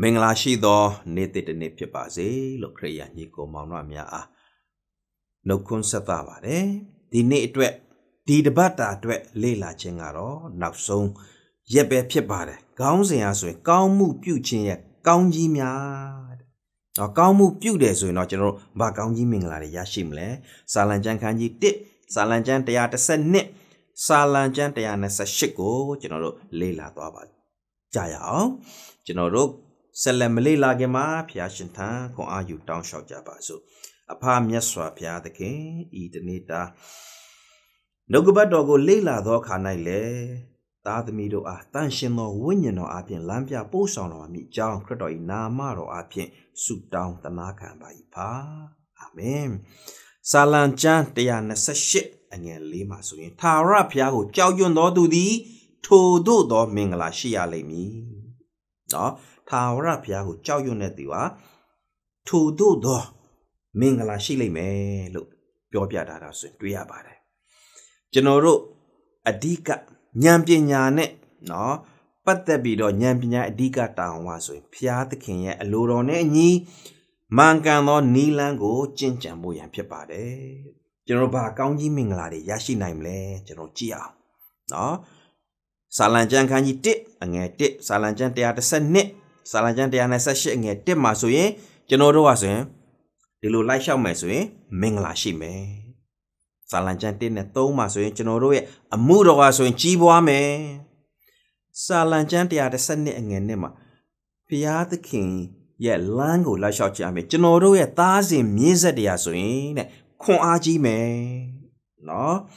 မင်္ဂလာရှိသော နေ့တစ်တစ်နေ့ဖြစ်ပါစေလို့ခရိယာညီကိုမောင်နှမများအားနှုတ်ခွန်းဆက်သပါတယ်ဒီနေ့အတွက်ဒီတပတ်တာအတွက်လေ့လာခြင်းကတော့နောက်ဆုံးရက်ပဲဖြစ်ပါတယ်ခေါင်းစဉ်အားဆိုရင် ကောင်းမှုပြုခြင်းရဲ့ကောင်းကြီးများတော့ကောင်းမှုပြုတယ်ဆိုရင်တော့ကျွန်တော်တို့ဘာကောင်းကြီးမင်္ဂလာတွေရရှိမလဲစာလံကျမ်းခန်းကြီး1စာလံကျမ်း132စာလံကျမ်း128ကိုကျွန်တော်တို့လေ့လာသွားပါကြရအောင်ကျွန်တော်တို့ဆက်လက်မလေးလာခင်မှာဖျားရှင်ထံခွန်အာယူတောင်းလျှောက်ကြပါစို့အဖမြတ်စွာဘုရားသခင်ဤတနေ့တာနှုတ်ကပတ်တော်ကိုလေ့လာသောအခါ၌လည်းသားသမီးတို့အားတန်ရှင်သောဝိညာဉ်တော်အပြင်လမ်းပြပို့ဆောင်တော်မူအကြောင်းခရစ်တော်၏နာမတော်အပြင်ဆုတောင်းတနာခံပါ၏ပါအာမင်ဆာလံကျမ်း128အငယ်၄မှာဆိုရင်သာရဘုရားကိုကြောက်ရွံ့တော်သူသည် ထိုတို့သောမင်္ဂလာရှိရလိမ့်မည်နော်ထာဝရဘုရားကိုကြောက်ရွံ့တဲ့သူဟာထို့သို့သောမင်္ဂလာရှိလိမ့်မယ်လို့ပြောပြထားတာဆိုရင်တွေ့ရပါတယ်ကျွန်တော်တို့အဓိကဉာဏ်ပညာနဲ့နော်ပတ်သက်ပြီးတော့ဉာဏ်ပညာအဓိကတာဝန်ပါဆိုရင်ဘုရားသခင်ရဲ့အလိုတော်နဲ့အညီမှန်ကန်သောနီလန်းကိုကျင့်ကြံဖို့ရန်ဖြစ်ပါတယ်ကျွန်တော်ဘာကောင်းကြီးမင်္ဂလာတွေရရှိနိုင်မလဲကျွန်တော်ကြည့်အောင်နော်။စာလံကျမ်းခန်းကြီး1အငယ်1စာလံကျမ်း132စာလံကျမ်း128အငယ်1မှာဆိုရင် ကျွန်တော်တို့ကဆိုရင်ဒီလိုလိုက်လျှောက်မယ်ဆိုရင်မင်္ဂလာရှိမယ်။စာလံကျမ်း1နဲ့3မှာဆိုရင်ကျွန်တော်တို့ရဲ့အမှုတော်ကဆိုရင် ကြီးပွားမယ်။စာလံကျမ်း132အငယ်1မှာဘုရားသခင်ရဲ့လမ်းကိုလိုက်လျှောက်ကြမယ်ကျွန်တော်တို့ရဲ့သားစဉ်မြင့်ဆက်တရားဆိုရင်တဲ့ခွန်အားကြီးမယ်။နော်။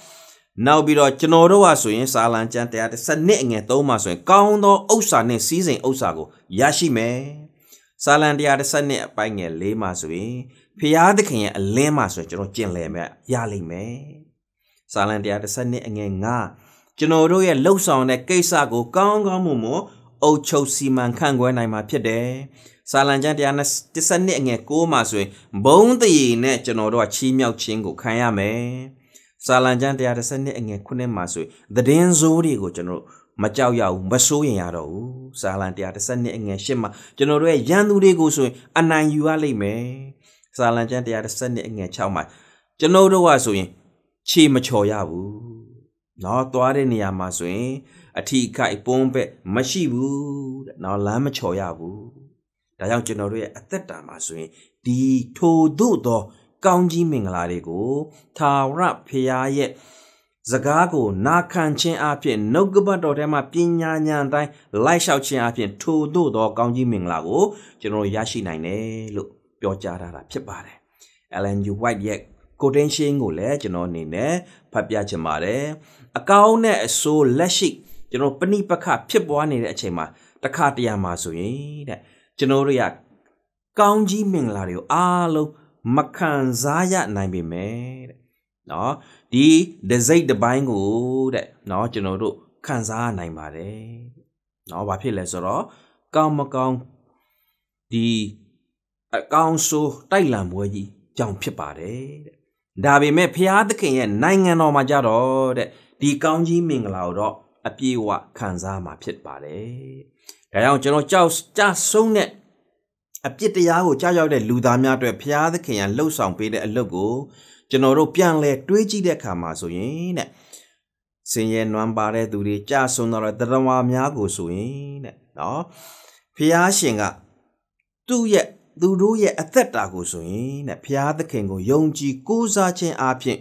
နောက်ပြီးတော့ကျွန်တော်တို့ကဆိုရင်စာလံကျမ်းတရားတစ်စနစ်အငယ်သုံးမှာဆိုရင် ကောင်းသောဥစ္စာနဲ့စည်းစိမ်ဥစ္စာကိုရရှိမယ်စာလံတရားတစ်စနစ်အပိုင်းငယ်၄မှာဆိုရင်ဖျားသခင်ရဲ့အလင်းမှာဆိုရင်ကျွန်တော်ကျင့်လည်မဲ့ရလိမ့်မယ်စာလံတရားတစ်စနစ်အငယ်၅ကျွန်တော်တို့ရဲ့လှုပ်ဆောင်တဲ့ကိစ္စကိုကောင်းကောင်းမွန်မွန်အုပ်ချုပ်စီမံခန့်ခွဲနိုင်မှာဖြစ်တယ်စာလံကျမ်းတရားတစ်စနစ်အငယ်၉မှာဆိုရင်ဘုံတည်နဲ့ကျွန်တော်တို့ကချီးမြှောက်ခြင်းကိုခံရမယ်စာလံကျမ်း132အငယ်9မှာဆိုသတင်းစိုးတွေကိုကျွန်တော်မကြောက်ရဘူးမစိုးရင်ရတော့ဘူးစာလံ132အငယ်10မှာကျွန်တော်တို့ရဲ့ရန်သူတွေကိုဆိုရင်အနိုင်ယူရလိမ့်မယ်စာလံကျမ်း132အငယ်6မှာကျွန်တော်တို့ကဆိုရင်ခြေမချော်ရဘူးเนาะသွားတဲ့နေရာမှာဆိုရင် အထီးခိုက်ပွန်းပဲမရှိဘူးတဲ့เนาะလမ်းမချော်ရဘူးဒါကြောင့်ကျွန်တော်တို့ရဲ့အသက်တာမှာဆိုရင်ဒီထို့သို့သောကောင်းကြီးမင်္ဂလာတွေကိုသာဝရဖရာရဲ့စကားကိုနာခံခြင်းအပြင်နှုတ်ကပတ်တော်ထဲမှာပညာဉာဏ်တိုင်းလိုက်လျှောက်ခြင်းအပြင်ထို့သို့သောကောင်းကြီးမင်္ဂလာကိုကျွန်တော်ရရှိနိုင်တယ်လို့ပြောကြားထားတာဖြစ်ပါတယ်။ Ellen G. White ရဲ့ quotation ကိုလည်းကျွန်တော်အနေနဲ့ဖတ်ပြချင်ပါတယ်။အကောင်းနဲ့အဆိုးလက်ရှိကျွန်တော်ပဏိပခဖြစ်ပွားနေတဲ့အချိန်မှာတခါတရံမှာဆိုရင်တဲ့ကျွန်တော်တို့ရကောင်းကြီးမင်္ဂလာတွေကိုအားလုံးမခံစားရနိုင်ပေမဲ့တဲ့နော်ဒီဒစိတ်တစ်ပိုင်းကိုတဲ့နော်ကျွန်တော်တို့ခံစားရနိုင်ပါတယ်နော်ဘာဖြစ်လဲဆိုတော့ကောင်းမကောင်းဒီအကောင်ဆိုးတိုက်လံပွဲကြီးကြောင်ဖြစ်ပါတယ်တဲ့ဒါပေမဲ့ဖျားသခင်ရဲ့နိုင်ငံတော်မှာကြတော့တဲ့ဒီကောင်းကြီးမင်္ဂလာကိုတော့အပြည့်အဝခံစားမှာဖြစ်ပါတယ်ဒါကြောင့်ကျွန်တော်ကြောက်ကြဆုံးတဲ့အပြစ်တရားကို ကြားရောက်တဲ့လူသားများအတွက်ဘုရားသခင်ကလှုပ်ဆောင်ပေးတဲ့အလုပ်ကိုကျွန်တော်တို့ပြန်လဲတွေးကြည့်တဲ့အခါမှာဆိုရင်တဲ့စင်ရဲ့နွမ်းပါတဲ့သူတွေကြဆုံတော်တဲ့တရဝါများကိုဆိုရင်တဲ့နော်ဘုရားရှင်ကသူ့ရဲ့သူတို့ရဲ့အသက်တာကိုဆိုရင်တဲ့ဘုရားသခင်ကိုယုံကြည်ကိုးစားခြင်းအပြင်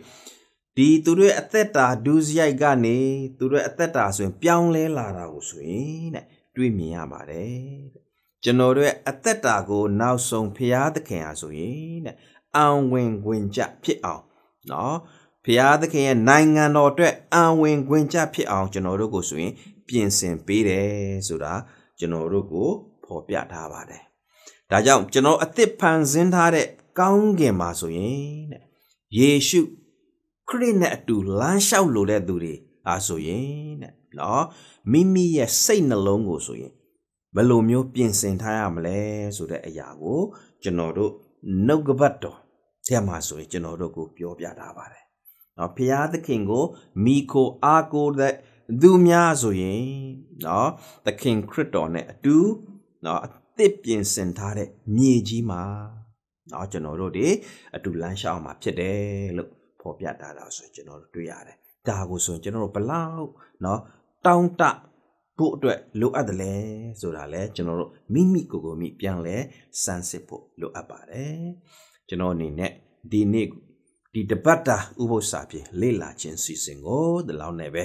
ဒီသူတို့ရဲ့အသက်တာဒုစရိုက်ကနေသူတို့ရဲ့အသက်တာဆိုရင် ပြောင်းလဲလာတာကိုဆိုရင်တဲ့တွေ့မြင်ရပါတယ်တဲ့ကျွန်တော်တို့ရဲ့အသက်တာကိုနောက်ဆုံးဖရာသခင်အားဆိုရင်တဲ့အံဝင်ဝင်ကြဖြစ်အောင်နော်ဖရာသခင်ရဲ့နိုင်ငံတော်အတွက်အံဝင်ဝင်ကြဖြစ်အောင်ကျွန်တော်တို့ကိုဆိုရင်ပြင်ဆင်ပေးတယ်ဆိုတာကျွန်တော်တို့ကိုဖော်ပြထားပါတယ်ဒါကြောင့်ကျွန်တော်အသက်ဖန်ဆင်းထားတဲ့ကောင်းကင်မှာဆိုရင်တဲ့ယေရှုခရစ်နဲ့အတူလမ်းလျှောက်လိုတဲ့သူတွေအားဆိုရင်တဲ့နော်မိမိရဲ့စိတ်နှလုံးကိုဆိုရင်ဘယ်လိုမျိုးပြင်ဆင်ထားရမလဲဆိုတဲ့အရာကို ကျွန်တော်တို့နှုတ်ကပတ်တော်ထဲမှာဆိုရင်ကျွန်တော်တို့ကို ပြောပြထားပါတယ်။နော်ဖျားသခင်ကိုမိခိုအားကိုတဲ့သူများဆိုရင်နော်သခင်ခရစ်တော်နဲ့အတူနော်အသစ်ပြင်ဆင်ထားတဲ့မြေကြီးမှာနော်ကျွန်တော်တို့ဒီအတူလမ်းလျှောက်မှာဖြစ်တယ်လို့ဖော်ပြထားတာဆိုရင်ကျွန်တော်တို့တွေ့ရတယ်။ဒါကိုဆိုရင်ကျွန်တော်တို့ဘလောက်နော်တောင်းတဖို့အတွက်လိုအပ်တယ်လဲဆိုတာလဲကျွန်တော်တို့မိမိကိုယ်ကိုမိပြန်လဲစမ်းစစ်ဖို့လိုအပ်ပါတယ်ကျွန်တော်အနေနဲ့ဒီနေ့ဒီတပတ်တာဥပုသ်စာပြေလေ့လာခြင်းစီစဉ်ကိုဒီလောက်နဲ့ပဲ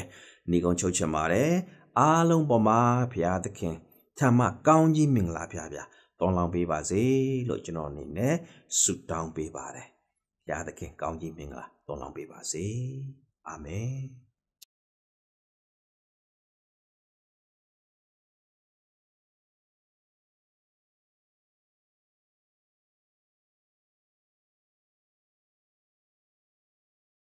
နေကုန်းချုပ်ချင်ပါတယ်အားလုံးပေါ်မှာဘုရားသခင်ထမကောင်းကြီးမင်္ဂလာဖျားဖျားတောင်းလောင်းပေးပါစေလို့ကျွန်တော်အနေနဲ့ဆုတောင်းပေးပါတယ်ဘုရားသခင်ကောင်းကြီးမင်္ဂလာတောင်းလောင်းပေးပါစေအာမင်